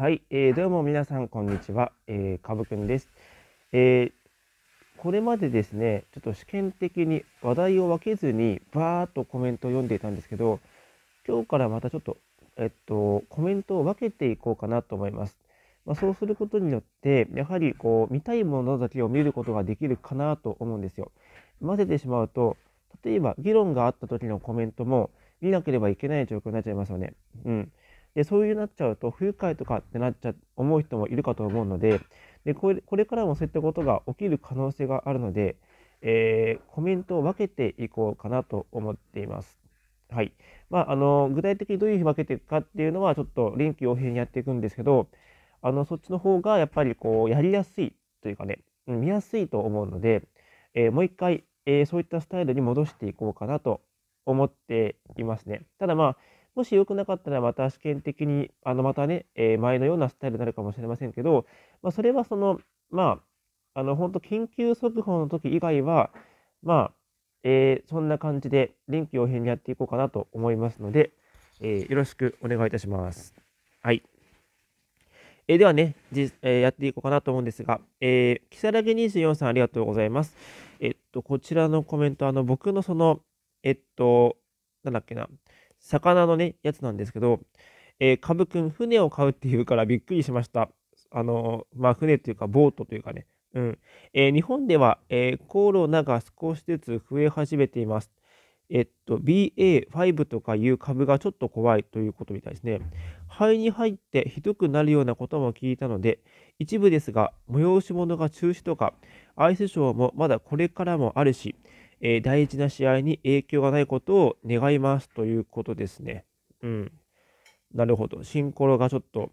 はい、えー、どうも皆さん、こんにちは。えー、かぶくんです、えー、これまでですね、ちょっと試験的に話題を分けずに、バーっとコメントを読んでいたんですけど、今日からまたちょっと、えっと、コメントを分けていこうかなと思います。まあ、そうすることによって、やはりこう、見たいものだけを見ることができるかなと思うんですよ。混ぜてしまうと、例えば議論があった時のコメントも見なければいけない状況になっちゃいますよね。うん。でそういうなっちゃうと不愉快とかってなっちゃう、思う人もいるかと思うのででこれこれからもそういったことが起きる可能性があるので、えー、コメントを分けていこうかなと思っています。はいまあ、あの具体的にどういうふうに分けていくかっていうのはちょっと臨機応変にやっていくんですけどあのそっちの方がやっぱりこうやりやすいというかね見やすいと思うので、えー、もう一回、えー、そういったスタイルに戻していこうかなと思っていますね。ただまあもし良くなかったらまた試験的に、あのまたね、えー、前のようなスタイルになるかもしれませんけど、まあ、それはその、まあ、あの本当緊急速報の時以外は、まあ、えー、そんな感じで臨機応変にやっていこうかなと思いますので、えー、よろしくお願いいたします。はい。えー、ではね、じえー、やっていこうかなと思うんですが、えー、木更木24さんありがとうございます。えっと、こちらのコメント、あの、僕のその、えっと、なんだっけな、魚のね、やつなんですけど、えー、株くん、船を買うっていうからびっくりしました。あのー、まあ、船というか、ボートというかね。うん。えー、日本では、えー、コロナが少しずつ増え始めています。えっと、BA.5 とかいう株がちょっと怖いということみたいですね。肺に入ってひどくなるようなことも聞いたので、一部ですが、催し物が中止とか、アイスショーもまだこれからもあるし、え大事な試合に影響がないことを願いますということですね。うん。なるほど。シンコロがちょっと、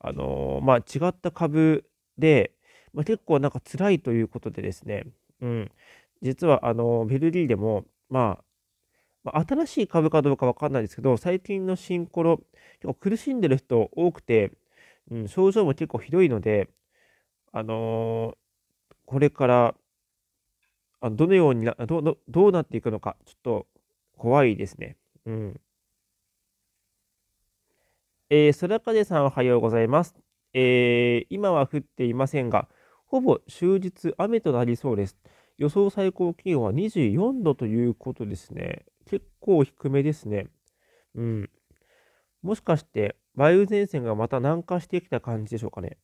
あのー、まあ、違った株で、まあ、結構なんか辛いということでですね、うん。実は、あのー、ベルギーでも、まあ、まあ、新しい株かどうかわかんないですけど、最近のシンコロ、結構苦しんでる人多くて、うん、症状も結構ひどいので、あのー、これからどのようになどど、どうなっていくのか、ちょっと怖いですね。うん。えー、空風さんおはようございます。えー、今は降っていませんが、ほぼ終日雨となりそうです。予想最高気温は24度ということですね。結構低めですね。うん。もしかして、梅雨前線がまた南下してきた感じでしょうかね。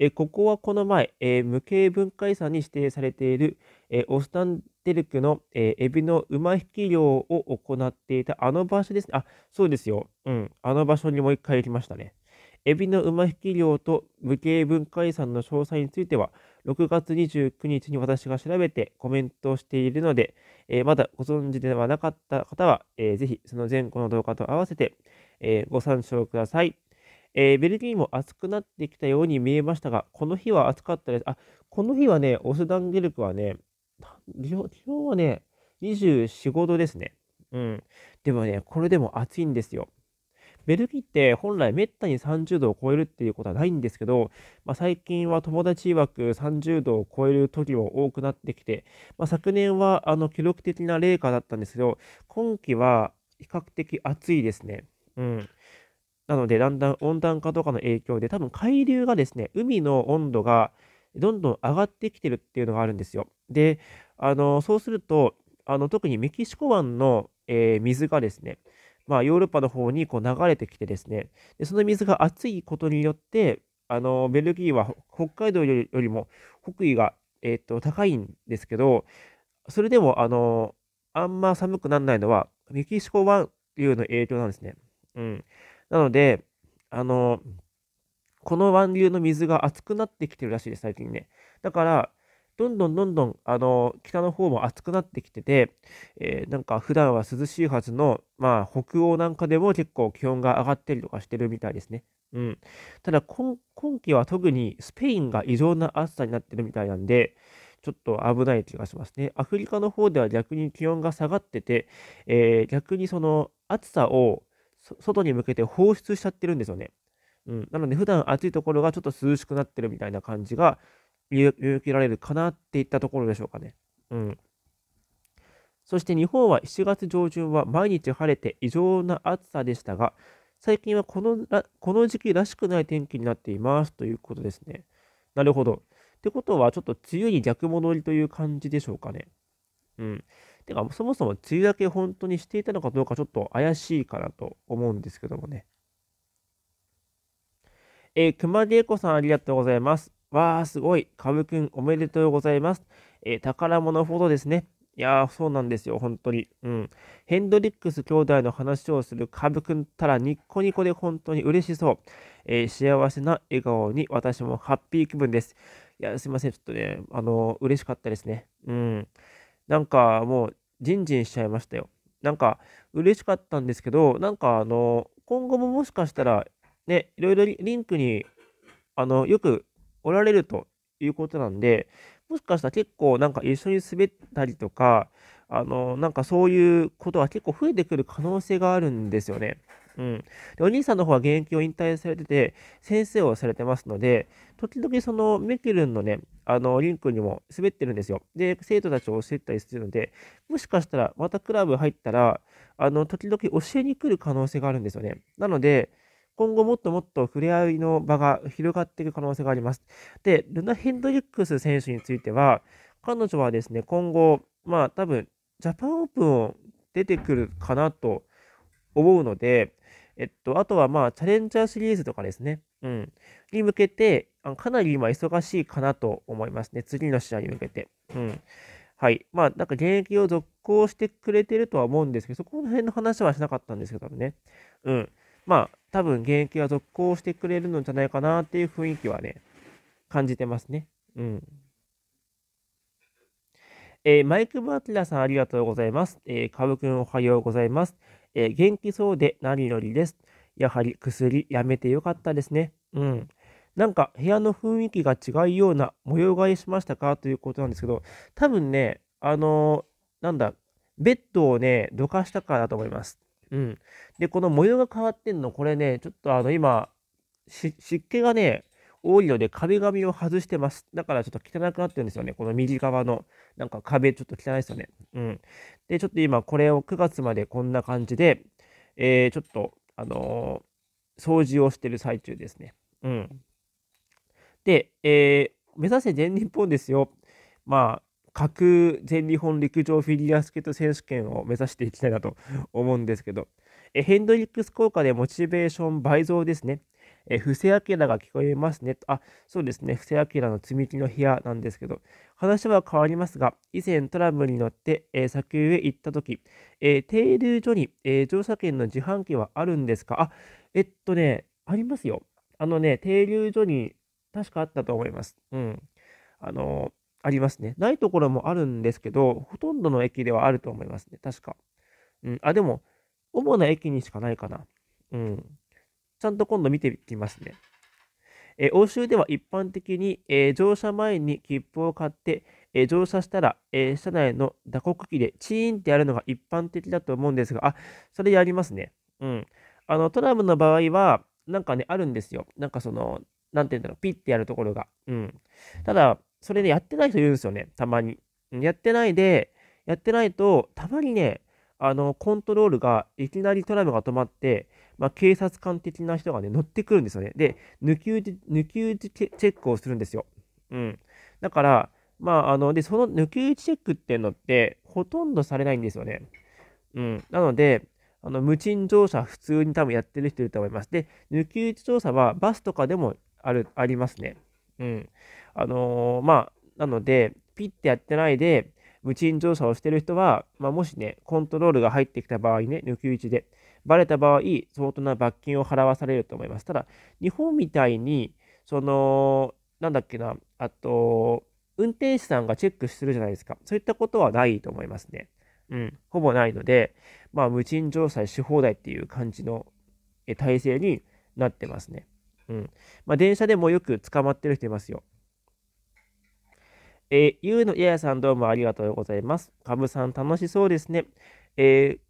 えここはこの前、え無形文化遺産に指定されている、えオスタンデルクの、えエビの馬引き漁を行っていたあの場所ですね。あ、そうですよ。うん。あの場所にもう一回行きましたね。エビの馬引き漁と無形文化遺産の詳細については、6月29日に私が調べてコメントをしているので、えー、まだご存知ではなかった方は、えー、ぜひその前後の動画と合わせて、えー、ご参照ください。えー、ベルギーも暑くなってきたように見えましたが、この日は暑かったです。あ、この日はね、オスダンゲルクはね、今日はね、24、5度ですね。うん。でもね、これでも暑いんですよ。ベルギーって本来めったに30度を超えるっていうことはないんですけど、まあ、最近は友達曰く30度を超える時も多くなってきて、まあ、昨年はあの記録的な冷夏だったんですけど、今季は比較的暑いですね。うん。なので、だんだん温暖化とかの影響で、多分海流がですね、海の温度がどんどん上がってきてるっていうのがあるんですよ。で、あのそうすると、あの特にメキシコ湾の、えー、水がですね、まあ、ヨーロッパの方にこう流れてきてですねで、その水が熱いことによって、あのベルギーは北海道よりも北緯が、えー、っと高いんですけど、それでもあのあんま寒くならないのはメキシコ湾流いうの影響なんですね。うん、なので、あの、この湾流の水が熱くなってきてるらしいです、最近ね。だから、どんどんどんどん、あの、北の方も熱くなってきてて、えー、なんか普段は涼しいはずの、まあ、北欧なんかでも結構気温が上がったりとかしてるみたいですね。うん。ただ今、今季は特にスペインが異常な暑さになってるみたいなんで、ちょっと危ない気がしますね。アフリカの方では逆に気温が下がってて、えー、逆にその暑さを外に向けて放出しちゃってるんですよね。うん、なので、普段暑いところがちょっと涼しくなってるみたいな感じが見受けられるかなっていったところでしょうかね。うん。そして日本は7月上旬は毎日晴れて異常な暑さでしたが、最近はこのこの時期らしくない天気になっていますということですね。なるほど。ってことは、ちょっと梅雨に逆戻りという感じでしょうかね。うん。てか、そもそも梅雨明け本当にしていたのかどうかちょっと怪しいかなと思うんですけどもね。えー、熊出子さんありがとうございます。わー、すごい。かぶくんおめでとうございます。えー、宝物ほどですね。いやー、そうなんですよ、本当に。うん。ヘンドリックス兄弟の話をするカブくんたらニッコニコで本当に嬉しそう。えー、幸せな笑顔に私もハッピー気分です。いや、すいません、ちょっとね、あのー、嬉しかったですね。うん。なんかもう、ジンジンしちゃいましたよ。なんか嬉しかったんですけど、なんかあの、今後ももしかしたら、ね、いろいろリンクに、あの、よくおられるということなんで、もしかしたら結構なんか一緒に滑ったりとか、あの、なんかそういうことは結構増えてくる可能性があるんですよね。うん。で、お兄さんの方は現役を引退されてて、先生をされてますので、時々そのメケルンのね、あの、リンクにも滑ってるんですよ。で、生徒たちを教えたりするので、もしかしたらまたクラブ入ったら、あの、時々教えに来る可能性があるんですよね。なので、今後もっともっと触れ合いの場が広がっていく可能性があります。で、ルナ・ヘンドリックス選手については、彼女はですね、今後、まあ多分、ジャパンオープンを出てくるかなと思うので、えっと、あとはまあ、チャレンジャーシリーズとかですね、うん、に向けて、かなり今忙しいかなと思いますね。次の試合に向けて。うん。はい。まあ、なんか現役を続行してくれてるとは思うんですけど、そこの辺の話はしなかったんですけど、多ね。うん。まあ、多分現役は続行してくれるのじゃないかなっていう雰囲気はね、感じてますね。うん。えー、マイク・バーティラさんありがとうございます。えー、カブおはようございます。えー、元気そうで何よりです。やはり薬やめてよかったですね。うん。なんか部屋の雰囲気が違うような模様替えしましたかということなんですけど、多分ね、あのー、なんだ、ベッドをね、どかしたからだと思います。うん。で、この模様が変わってんの、これね、ちょっとあの、今、湿気がね、多いので壁紙を外してます。だからちょっと汚くなってるんですよね。この右側のなんか壁ちょっと汚いですよね。うん。で、ちょっと今これを9月までこんな感じで、えー、ちょっと、あのー、掃除をしてる最中ですね。うん。で、えー、目指せ全日本ですよ。まあ、各全日本陸上フィギュアスケート選手権を目指していきたいなと思うんですけど、えヘンドリックス効果でモチベーション倍増ですね。えー、布施明が聞こえますね。あ、そうですね。布施明の積み木の部屋なんですけど、話は変わりますが、以前トラムに乗って、えー、砂丘へ行ったとき、えー、停留所に、えー、乗車券の自販機はあるんですかあ、えっとね、ありますよ。あのね、停留所に確かあったと思います。うん。あのありますね。ないところもあるんですけど、ほとんどの駅ではあると思いますね。確か。うん。あ、でも、主な駅にしかないかな。うん。ちゃんと今度見ていきますね。え欧州では一般的に、え乗車前に切符を買って、え乗車したら、え車内の打刻機でチーンってやるのが一般的だと思うんですが、あ、それやりますね。うん。あの、トラムの場合は、なんかね、あるんですよ。なんかその、なんて言うんだろう、ピッてやるところが。うん。ただ、それね、やってない人いるんですよね、たまに。やってないで、やってないと、たまにね、あの、コントロールがいきなりトラムが止まって、まあ、警察官的な人がね、乗ってくるんですよね。で、抜き打ち、抜き打ちチェックをするんですよ。うん。だから、まあ、あの、で、その抜き打ちチェックっていうのって、ほとんどされないんですよね。うん。なので、あの無賃乗車、普通に多分やってる人いると思います。で、抜き打ち調査はバスとかでもあるありますね。うん。あのー、まあ、なので、ピッてやってないで、無賃乗車をしてる人は、まあ、もしね、コントロールが入ってきた場合ね、抜き打ちで、バレた場合、相当な罰金を払わされると思います。ただ、日本みたいに、その、なんだっけな、あと、運転手さんがチェックするじゃないですか。そういったことはないと思いますね。うん、ほぼないので、まあ、無賃乗車し放題っていう感じの体制になってますね。うん。まあ、電車でもよく捕まってる人いますよ。えー、ゆうのややさんどうもありがとうございます。かぶさん楽しそうですね。えー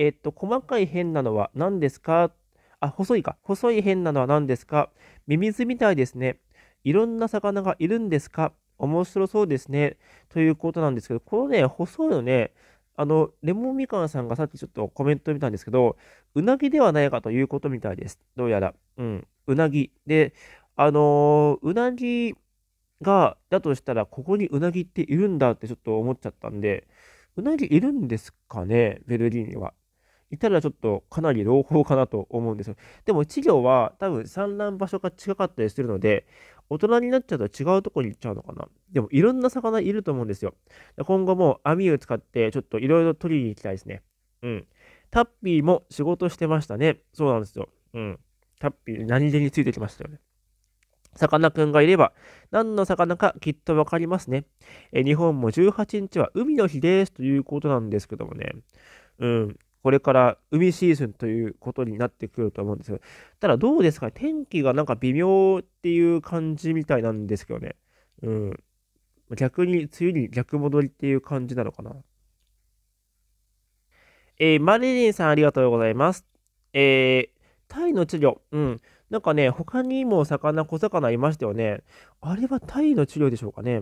えっと、細かい変なのは何ですかあ、細いか。細い変なのは何ですかミミズみたいですね。いろんな魚がいるんですか面白そうですね。ということなんですけど、このね、細いのね、あの、レモンみかんさんがさっきちょっとコメント見たんですけど、うなぎではないかということみたいです。どうやら。うん、うなぎ。で、あのー、うなぎが、だとしたら、ここにうなぎっているんだってちょっと思っちゃったんで、うなぎいるんですかね、ベルリンには。いたらちょっとかなり朗報かなと思うんですよ。でも稚魚は多分産卵場所が近かったりするので、大人になっちゃうと違うとこに行っちゃうのかな。でもいろんな魚いると思うんですよ。今後も網を使ってちょっといろいろ取りに行きたいですね。うん。タッピーも仕事してましたね。そうなんですよ。うん。タッピー、何気についてきましたよね。さかなクンがいれば、何の魚かきっとわかりますね。え日本も18日は海の日ですということなんですけどもね。うん。これから海シーズンということになってくると思うんですよ。ただどうですかね、天気がなんか微妙っていう感じみたいなんですけどね。うん。逆に、梅雨に逆戻りっていう感じなのかな。えー、マリリンさんありがとうございます。えー、タイの治療。うん。なんかね、他にも魚、小魚いましたよね。あれはタイの治療でしょうかね。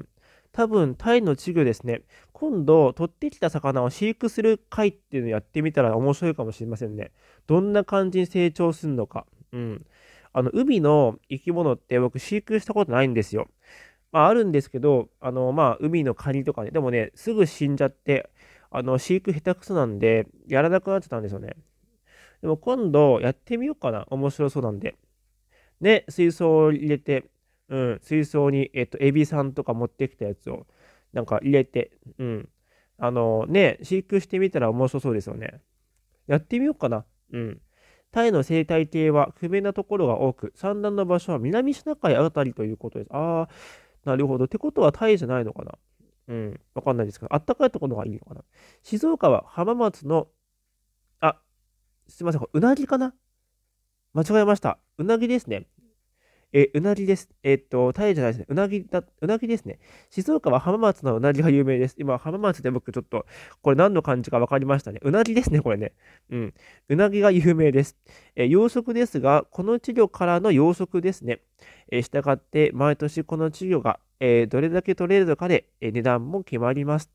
多分タイの稚魚ですね。今度、取ってきた魚を飼育する回っていうのをやってみたら面白いかもしれませんね。どんな感じに成長するのか。うん。あの、海の生き物って僕飼育したことないんですよ。まあ、あるんですけど、あの、まあ、海のカニとかね、でもね、すぐ死んじゃって、あの、飼育下手くそなんで、やらなくなっちゃったんですよね。でも今度やってみようかな。面白そうなんで。ね、水槽を入れて、うん、水槽に、えっと、エビさんとか持ってきたやつを、なんか入れて、うん。あのね、飼育してみたら面白そうですよね。やってみようかな。うん。タイの生態系は不明なところが多く、産卵の場所は南シナ海あたりということです。ああ、なるほど。ってことはタイじゃないのかなうん、わかんないですけど、あったかいところがいいのかな静岡は浜松の、あ、すいません、これうなぎかな間違えました。うなぎですね。えうなぎです。えっと、タイじゃないですね。うなぎだ、うなぎですね。静岡は浜松のうなぎが有名です。今、浜松で僕ちょっと、これ何の漢字か分かりましたね。うなぎですね、これね。うん。うなぎが有名です。え養殖ですが、この稚魚からの養殖ですね。え従って、毎年この稚魚が、えどれだけ取れるのかで、え値段も決まります。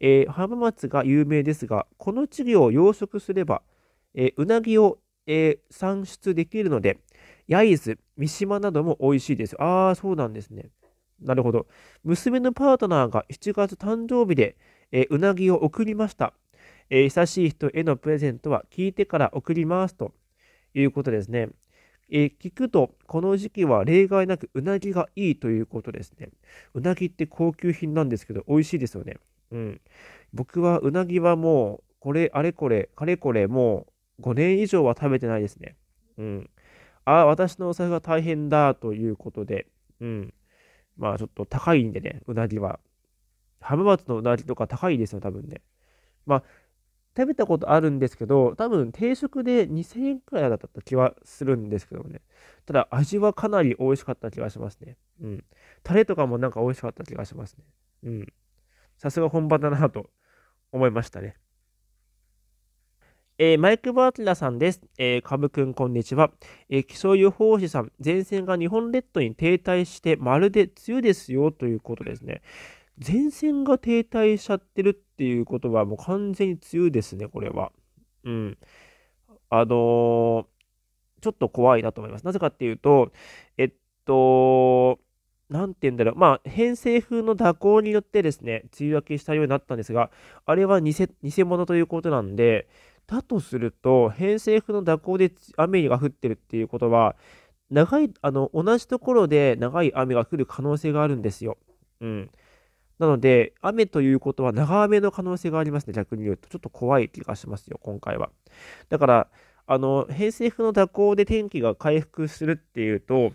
えー、浜松が有名ですが、この稚魚を養殖すれば、えー、うなぎを、えー、産出できるので、焼津、三島なども美味しいです。ああ、そうなんですね。なるほど。娘のパートナーが7月誕生日で、えー、うなぎを送りました、えー、しい人へのプレゼントは聞いてから送りますということですね。えー、聞くと、この時期は例外なくうなぎがいいということですね。うなぎって高級品なんですけど、美味しいですよね。うん。僕はうなぎはもう、これ、あれこれ、かれこれ、もう5年以上は食べてないですね。うん。あ、私のお財布は大変だということで、うん。まあちょっと高いんでね、うなぎは。浜松のうなぎとか高いですよ、多分ね。まあ、食べたことあるんですけど、多分定食で2000円くらいだった気はするんですけどもね。ただ味はかなり美味しかった気がしますね。うん。タレとかもなんか美味しかった気がしますね。うん。さすが本場だなと思いましたね。えー、マイク・バーィラさんです。えー、株くん、こんにちは。えー、気象予報士さん、前線が日本列島に停滞して、まるで梅雨ですよということですね。前線が停滞しちゃってるっていうことは、もう完全に梅雨ですね、これは。うん。あのー、ちょっと怖いなと思います。なぜかっていうと、えっと、なんて言うんだろう、まあ、偏西風の蛇行によってですね、梅雨明けしたようになったんですが、あれは偽偽物ということなんで、だとすると、偏西風の蛇行で雨が降ってるっていうことは、長い、あの、同じところで長い雨が降る可能性があるんですよ。うん。なので、雨ということは長雨の可能性がありますね、逆に言うと。ちょっと怖い気がしますよ、今回は。だから、あの、偏西風の蛇行で天気が回復するっていうと、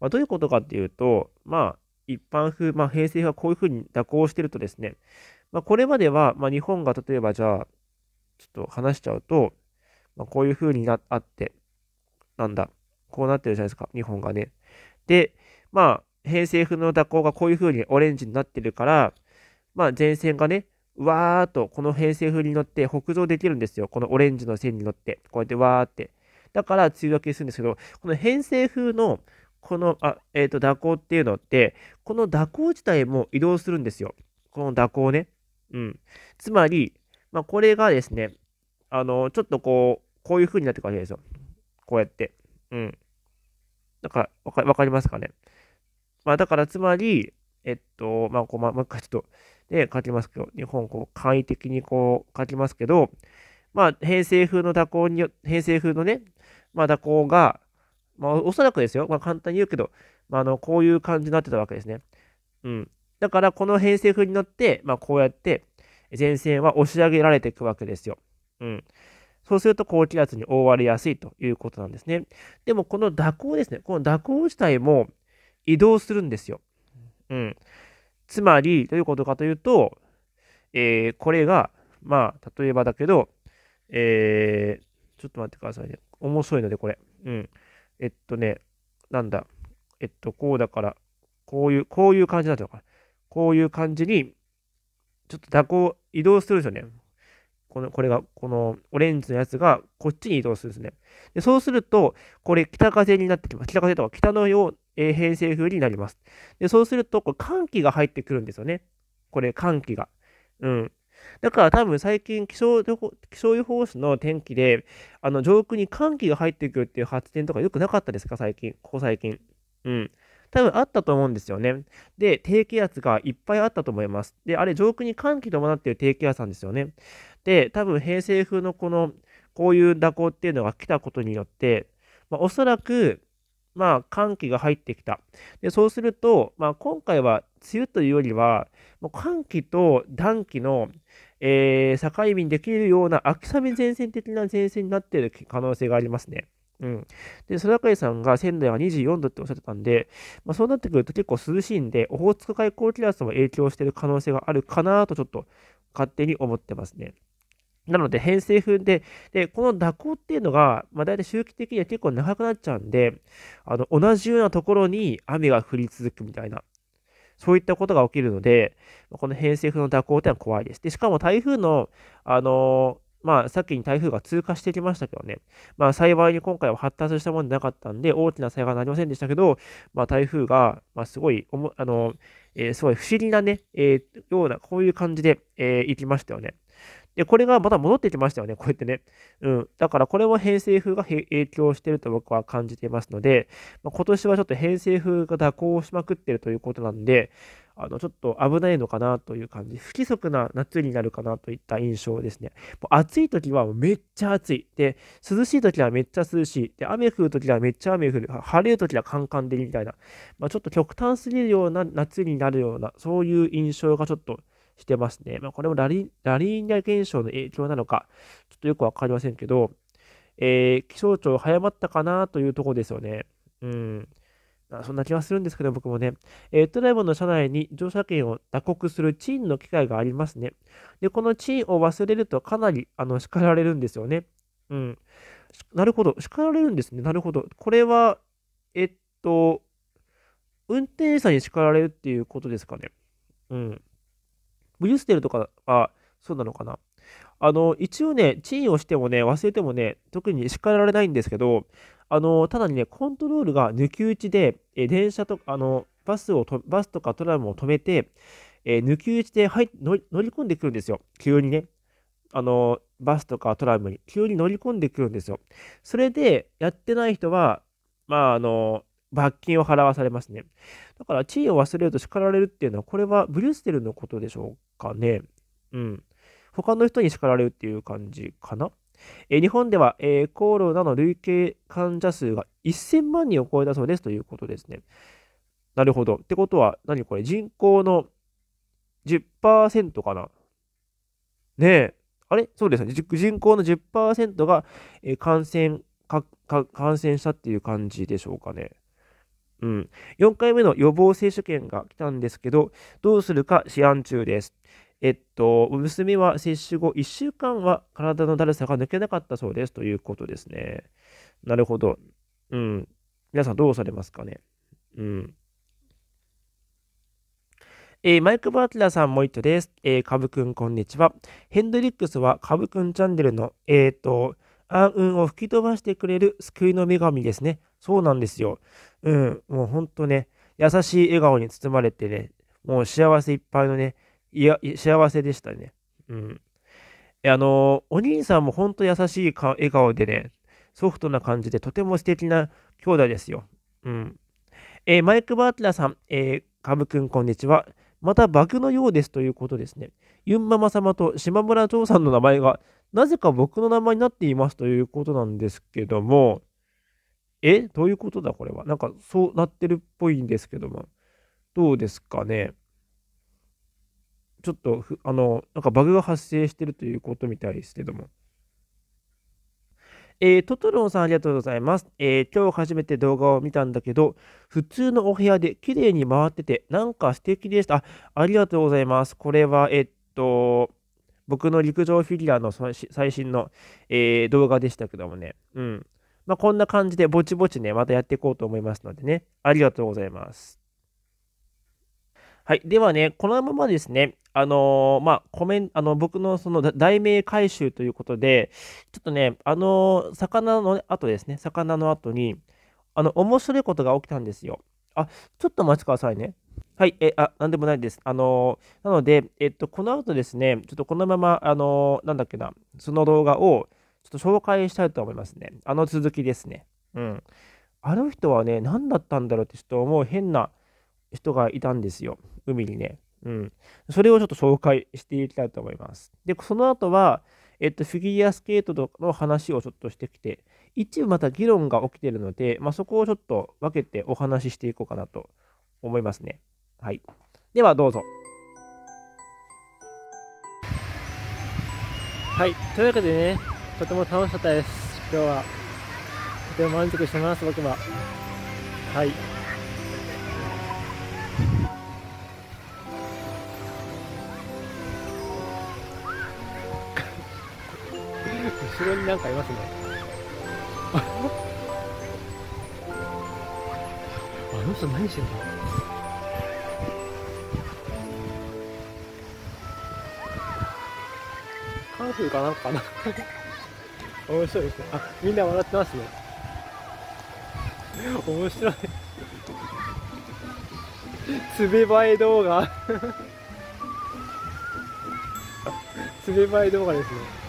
まあ、どういうことかっていうと、まあ、一般風、まあ、西風はこういうふうに蛇行してるとですね、まあ、これまでは、まあ、日本が例えばじゃあ、ちょっと話しちゃうと、まあ、こういう風になあって、なんだ、こうなってるじゃないですか、日本がね。で、まあ、偏西風の蛇行がこういう風にオレンジになってるから、まあ、前線がね、わーっとこの偏西風に乗って北上できるんですよ。このオレンジの線に乗って、こうやってわーって。だから、梅雨明けするんですけど、この偏西風の、この、あ、えっ、ー、と、蛇行っていうのって、この蛇行自体も移動するんですよ。この蛇行ね。うん。つまり、まあ、これがですね、あの、ちょっとこう、こういう風になってくわけですよ。こうやって。うん。だかか、わかかりますかね。まあ、だから、つまり、えっと、まあ、こう、まもう一回ちょっと、で、書きますけど、日本、こう、簡易的にこう、書きますけど、まあ、偏西風の蛇行によ、偏西風のね、まあ、蛇行が、まあ、おそらくですよ。まあ、簡単に言うけど、まあ、あの、こういう感じになってたわけですね。うん。だから、この偏西風に乗って、まあ、こうやって、前線は押し上げられていくわけですよ。うん。そうすると高気圧に覆われやすいということなんですね。でもこの蛇行ですね、この蛇行自体も移動するんですよ。うん。つまり、どういうことかというと、えー、これが、まあ、例えばだけど、えー、ちょっと待ってくださいね。面白いので、これ。うん。えっとね、なんだ。えっと、こうだから、こういう、こういう感じになっちゃうのかな。こういう感じに、ちょっと蛇行移動するんですよね。この、これが、このオレンジのやつがこっちに移動するんですね。でそうすると、これ北風になってきます。北風とか北のよう、えー、偏西風になります。で、そうすると、これ寒気が入ってくるんですよね。これ寒気が。うん。だから多分最近気象予報気象予報士の天気で、あの上空に寒気が入ってくるっていう発展とかよくなかったですか、最近、ここ最近。うん。多分あったと思うんですよね。で、低気圧がいっぱいあったと思います。で、あれ、上空に寒気伴っている低気圧なんですよね。で、多分平成風のこの、こういう蛇行っていうのが来たことによって、まあ、おそらく、まあ、寒気が入ってきた。で、そうすると、まあ、今回は梅雨というよりは、もう寒気と暖気の、えー、境目にできるような秋雨前線的な前線になっている可能性がありますね。うん。で、空海さんが仙台は24度っておっしゃってたんで、まあ、そうなってくると結構涼しいんで、オホーツク海高気圧も影響してる可能性があるかなとちょっと勝手に思ってますね。なので、偏西風で、で、この蛇行っていうのが、まあ、大体周期的には結構長くなっちゃうんで、あの、同じようなところに雨が降り続くみたいな、そういったことが起きるので、この偏西風の蛇行っていうのは怖いです。で、しかも台風の、あのまあ、さっきに台風が通過してきましたけどね、まあ、幸いに今回は発達したものでなかったんで、大きな災害はなりませんでしたけど、まあ、台風が、まあ、すごいあの、えー、すごい不思議なね、えー、ような、こういう感じで、えー、行きましたよね。で、これがまた戻ってきましたよね、こうやってね。うん。だからこれも偏西風が影響してると僕は感じていますので、まあ、今年はちょっと偏西風が蛇行しまくってるということなんで、あのちょっと危ないのかなという感じ、不規則な夏になるかなといった印象ですね。もう暑い時はめっちゃ暑い。で、涼しい時はめっちゃ涼しい。で、雨降る時はめっちゃ雨降る。晴れる時はカンカンでみたいな、まあ、ちょっと極端すぎるような夏になるような、そういう印象がちょっとしてますね。まあ、これもラリラリーニャ現象の影響なのか、ちょっとよくわかりませんけど、えー、気象庁早まったかなというところですよね。うん。そんな気はするんですけど、僕もね、えー、トライボの車内に乗車券を打刻するチーンの機会がありますね。で、このチンを忘れるとかなりあの叱られるんですよね。うん。なるほど。叱られるんですね。なるほど。これは、えっと、運転手さんに叱られるっていうことですかね。うん。ブリュステルとかはそうなのかな。あの、一応ね、チンをしてもね、忘れてもね、特に叱られないんですけど、あの、ただにね、コントロールが抜き打ちで、え電車とあの、バスをと、バスとかトラムを止めて、え抜き打ちで入乗り込んでくるんですよ。急にね。あの、バスとかトラムに急に乗り込んでくるんですよ。それで、やってない人は、まあ、あの、罰金を払わされますね。だから、地位を忘れると叱られるっていうのは、これはブリュッセルのことでしょうかね。うん。他の人に叱られるっていう感じかな。え日本では、えコロナの累計患者数が1000万人を超えたそうですということですね。なるほど。ってことは、何これ、人口の10%かなねえ。あれそうですね。人口の10%が、え感染かか、感染したっていう感じでしょうかね。うん。4回目の予防接種券が来たんですけど、どうするか試案中です。えっと、娘は接種後1週間は体のだるさが抜けなかったそうですということですね。なるほど。うん。皆さんどうされますかね。うん。えー、マイク・バーテラーさんもいっとです。えー、カブくん、こんにちは。ヘンドリックスはカブくんチャンネルの、えー、っと、暗雲を吹き飛ばしてくれる救いの女神ですね。そうなんですよ。うん、もうほんとね、優しい笑顔に包まれてね、もう幸せいっぱいのね、いや、幸せでしたね。うん。あの、お兄さんも本当優しい笑顔でね、ソフトな感じでとても素敵な兄弟ですよ。うん。えー、マイク・バーテラさん、えー、カム君こんにちは。また、バグのようですということですね。ユンママ様と島村長さんの名前が、なぜか僕の名前になっていますということなんですけども、えどういうことだこれは。なんか、そうなってるっぽいんですけども。どうですかね。ちょっとふ、あの、なんかバグが発生してるということみたいですけども。えー、トトロンさんありがとうございます。えー、今日初めて動画を見たんだけど、普通のお部屋で綺麗に回ってて、なんか素敵でした。あありがとうございます。これは、えっと、僕の陸上フィギュアの最新の、えー、動画でしたけどもね。うん。まあ、こんな感じでぼちぼちね、またやっていこうと思いますのでね。ありがとうございます。はい。ではね、このままですね、あのー、まあ、コメン、あの、僕のその題名回収ということで、ちょっとね、あのー、魚の後ですね、魚の後に、あの、面白いことが起きたんですよ。あ、ちょっと待ちくださいね。はい、え、あ、なんでもないです。あのー、なので、えっと、この後ですね、ちょっとこのまま、あのなんだっけな、その動画を、ちょっと紹介したいと思いますね。あの続きですね。うん。あの人はね、何だったんだろうってちょっと思う変な人がいたんですよ。海にね。うん。それをちょっと紹介していきたいと思います。で、その後は、えっと、フィギュアスケートの話をちょっとしてきて、一部また議論が起きてるので、まあ、そこをちょっと分けてお話ししていこうかなと思いますね。はい。では、どうぞ。はい。というわけでね、とても楽しかったです。今日は。とても満足してます、僕は。はい。後ろになんかいますね あの人何してんのカーフーかなんかかな 面白いですねあみんな笑ってますね面白いつべばえ動画つべばえ動画ですね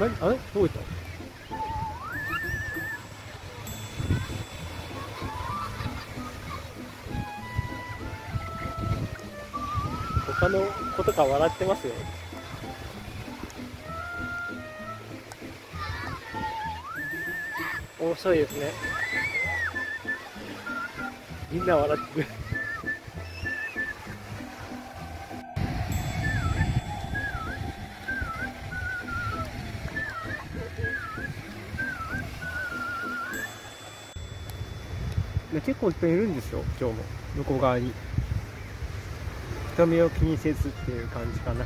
何あれどこ行ったかの子とか笑ってますよ面白いですねみんな笑ってくれ結構いっぱいいるんですよ今日も向こう側に人目を気にせずっていう感じかな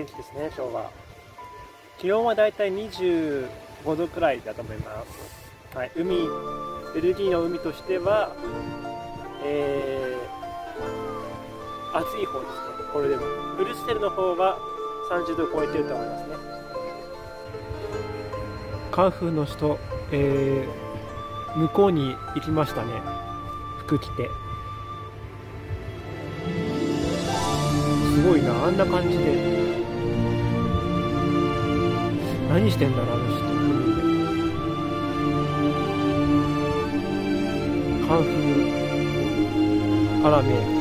天気ですね、今日は。気温はだいたい25度くらいだと思います。はい、海、ベルギーの海としては、えー、暑い方ですね、これでも。ブルステルの方は30度超えてると思いますね。カンフの人、都、えー、向こうに行きましたね、服着て。すごいなあんな感じで何してんだろうあの人カンフーアラメ